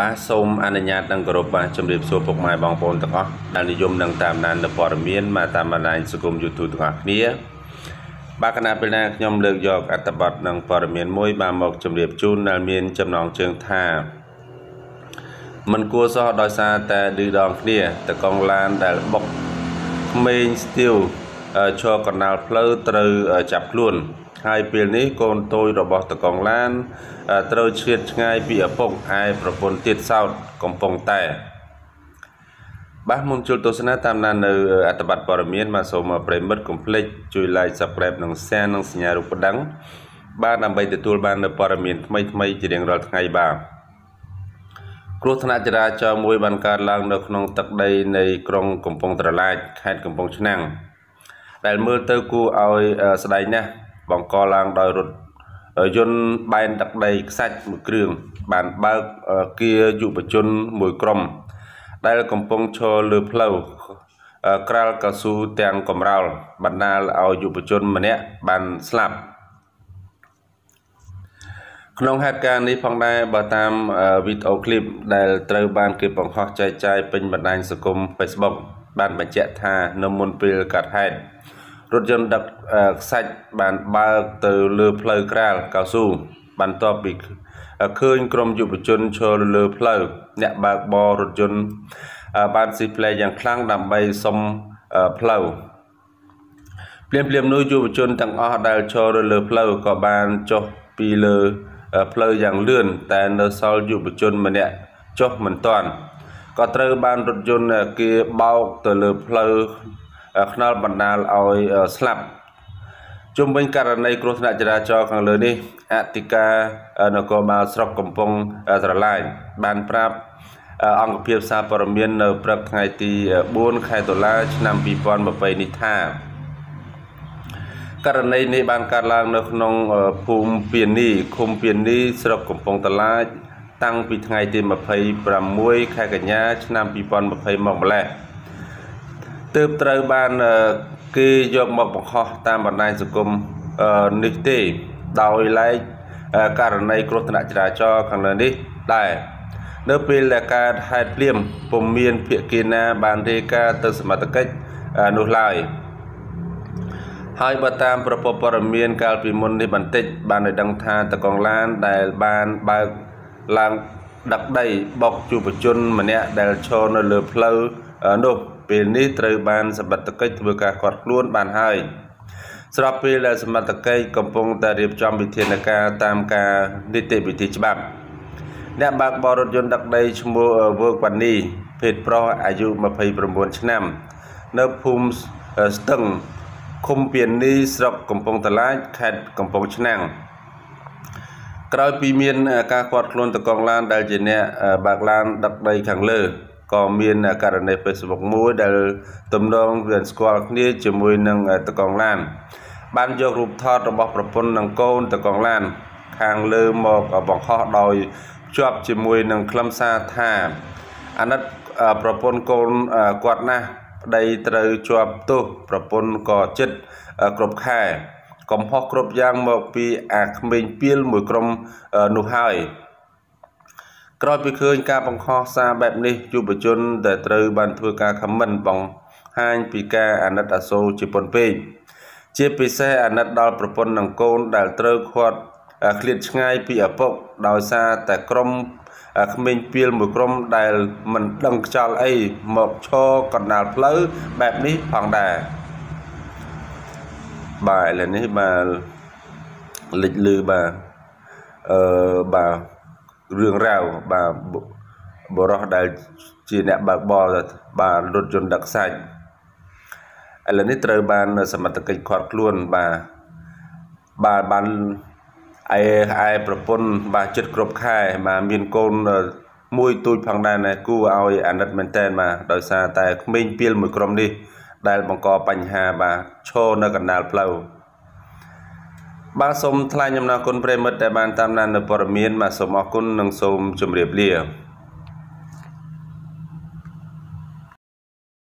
បាទសូមអនុញ្ញាតនឹងគោរពបាទជម្រាបសួរពុកម៉ែបងប្អូនទាំងអស់ដែលនិយមនឹងតាមដាននៅព័ត៌មានមកតាមបណ្ដាញសង្គម YouTube ទាំងអស់គ្នា បាទគណៈពេលណាខ្ញុំលើកយក អត្ថបទនឹងព័ត៌មានមួយបាទមកជម្រាបជូនដែលមាន ចំណងជើងថាមិនគួរសោះដោយសារតែឌឺដងគ្នាតកងឡានដែលបុកក្មេងស្ទៀវឈរកណ្ដាលផ្លូវត្រូវចាប់ខ្លួនហើយពេលនេះកូនតូចរបស់តកងឡានត្រូវឈៀតឆ្ងាយពីឪពុកឯប្រពន្ធទៀតសោតកំពុងតែបាទមុនចូលទស្សនាតាមដាននៅអត្តបទព័ត៌មានបាទសូមប្រិមិត្តកុំភ្លេចជួយ like subscribe និង share និងសញ្ញារូបបណ្ដឹងបាទដើម្បីទទួលបាននូវព័ត៌មានថ្មីថ្មីជារៀងរាល់ថ្ងៃបាទគ្រោះថ្នាក់ចរាចរណ៍មួយបានកើតឡើង នៅក្នុងទឹកដី នៃក្រុងកំពង់ត្រឡាចខេត្តកំពង់ឆ្នាំងដែលមើលទៅគួរឲ្យស្ដាយណាស់បង្កឡើងដោយរថយន្តបែនទឹកដីខ្សាច់មួយគ្រឿងបានបើកគៀយុវជនមួយក្រុម ដែលកំពុងឈរលើផ្លូវក្រាលកស៊ូទាំងកំរោលបណ្ដាលឲ្យយុវជនម្នាក់បានស្លាប់ក្នុងហេតុការណ៍នេះផងដែរបើតាមវីដេអូឃ្លីប ដែលត្រូវបានគេបង្ហោះចែកចាយពេញបណ្ដាញសង្គម Facebook បានបញ្ជាក់ថានៅមុនពេលកើតហេតុរថយន្តដឹកខ្សាច់បានបើកទៅលើផ្លូវក្រាលកៅស៊ូបន្ទាប់ពីឃើញក្រុមយុវជនឈរលើផ្លូវអ្នកបើកបររថយន្តបានស៊ីផ្លែយ៉ាងខ្លាំងដើម្បីសុំផ្លូវភ្លាមភ្លាមនោះយុវជនទាំងអស់ដែលឈរលើផ្លូវក៏បានចុះពីលើផ្លូវយ៉ាងលឿនតែនៅសល់យុវជនម្នាក់ចុះមិនទាន់ក៏ត្រូវបានរថយន្តគេបោកទៅលើផ្លូវខ្នល់បណ្ដាលឲ្យស្លាប់ជុំវិញករណីគ្រោះថ្នាក់ចរាចរណ៍ខាងលើនេះអធិការនគរបាលស្រុកកំពង់ស្រឡាញបានប្រាប់អង្គភាពសារព័ត៌មាន នៅព្រឹកថ្ងៃទី4ខែតុលាឆ្នាំ2020នេះថា ករណីនេះបានកើតឡើង នៅ ក្នុងភូមិពៀនីឃុំពៀនីស្រុកកំពង់តឡាចតាំងពីថ្ងៃទី26ខែកញ្ញា ឆ្នាំ2020មកម្លេះ។ទើបត្រូវបានគេយកមកបង្ខំតាមបណ្ដាញសង្គមនេះទេដោយឡែកករណីគ្រោះថ្នាក់ចរាចរណ៍ខាងលើនេះដែរនៅពេលដែលកើតហេតុភ្លាមពុំមានភាគីណាបានរាយការណ៍ទៅសមត្ថកិច្ចនោះឡើយហើយបើតាមប្រព័ន្ធព័ត៌មានកាលពីមុននេះបន្តិច បានឲ្យដឹងថាតកងឡានដែលបានបើកឡើងដឹកដីបុកជួបជនម្នាក់ដែលឈរនៅលើផ្លូវនោះពេលនេះត្រូវបានសមត្ថកិច្ចធ្វើការឃាត់ខ្លួនបានហើយស្របពេលដែលសមត្ថកិច្ចកំពុងតែរៀបចំវិធានការតាមការនីតិវិធីច្បាប់អ្នកបើកបររថយន្តដឹកដីឈ្មោះវើកវ៉ានី ភេទប្រុសអាយុ29ឆ្នាំ នៅភូមិស្ទឹងឃុំពៀននីស្រុកកំពង់តឡាចខេត្តកំពង់ឆ្នាំងក្រោយពីមានការគាត់ខ្លួនតកងឡានដែលជាអ្នកបើកឡានដឹកដីខាងលើក៏មានករណី Facebook មួយដែលទំនងវាស្គាល់គ្នា ជាមួយនឹងតកងឡាន បានយករូបថតរបស់ប្រពន្ធនិងកូនតកងឡាន ខាងលើមកបង្ខំដោយភ្ជាប់ជាមួយនឹងខ្លឹមសារថាអាណិតប្រពន្ធកូនគាត់ណាស់ប្តីត្រូវជាប់ទោសប្រពន្ធក៏ចិត្តគ្រប់ខែ កំហុសគ្រប់យ៉ាងមកពីអាក្មេងពីលមួយក្រុមនោះហើយក្រោយពីឃើញការបង្ខំសារបែបនេះយុវជនដែលត្រូវបានធ្វើការខមមិនបង្ហាញពីការអាណិតអាសូរជាពន់ពេកជាពិសេសអាណិតដល់ប្រពន្ធនិងកូនដែលត្រូវខាត់ឃ្លាតឆ្ងាយពីឪពុកដោយសារតែក្រុមក្មេងពីលមួយក្រុមដែលមិនដឹងខ្យល់អីមកឈរកណ្ដាលផ្លូវបែបនេះផងដែរបាទឥឡូវនេះបាទលេចលឺបាទអឺបាទរឿងរ៉ាវបាទបរោះដែលជាអ្នកបើកបរបាទរថយន្តដឹកសាច់ឥឡូវនេះត្រូវបានសមត្ថកិច្ចខាត់ខ្លួនបាទបាទបានឯឯប្រពន្ធបាទចិត្តគ្រប់ខែបាទមានកូនមួយទូចផងដែរណាគូឲ្យអាណិតមែនតែនបាទដោយសារតែក្មេងពីលមួយក្រុមនេះដែលបង្កបញ្ហាបាទឈរនៅកណ្ដាលផ្លូវបាទសូមថ្លែងអំណរគុណប្រិមិត្តដែលបានតាមដាននៅព័ត៌មានបាទសូមអរគុណនិងសូមជម្រាបលា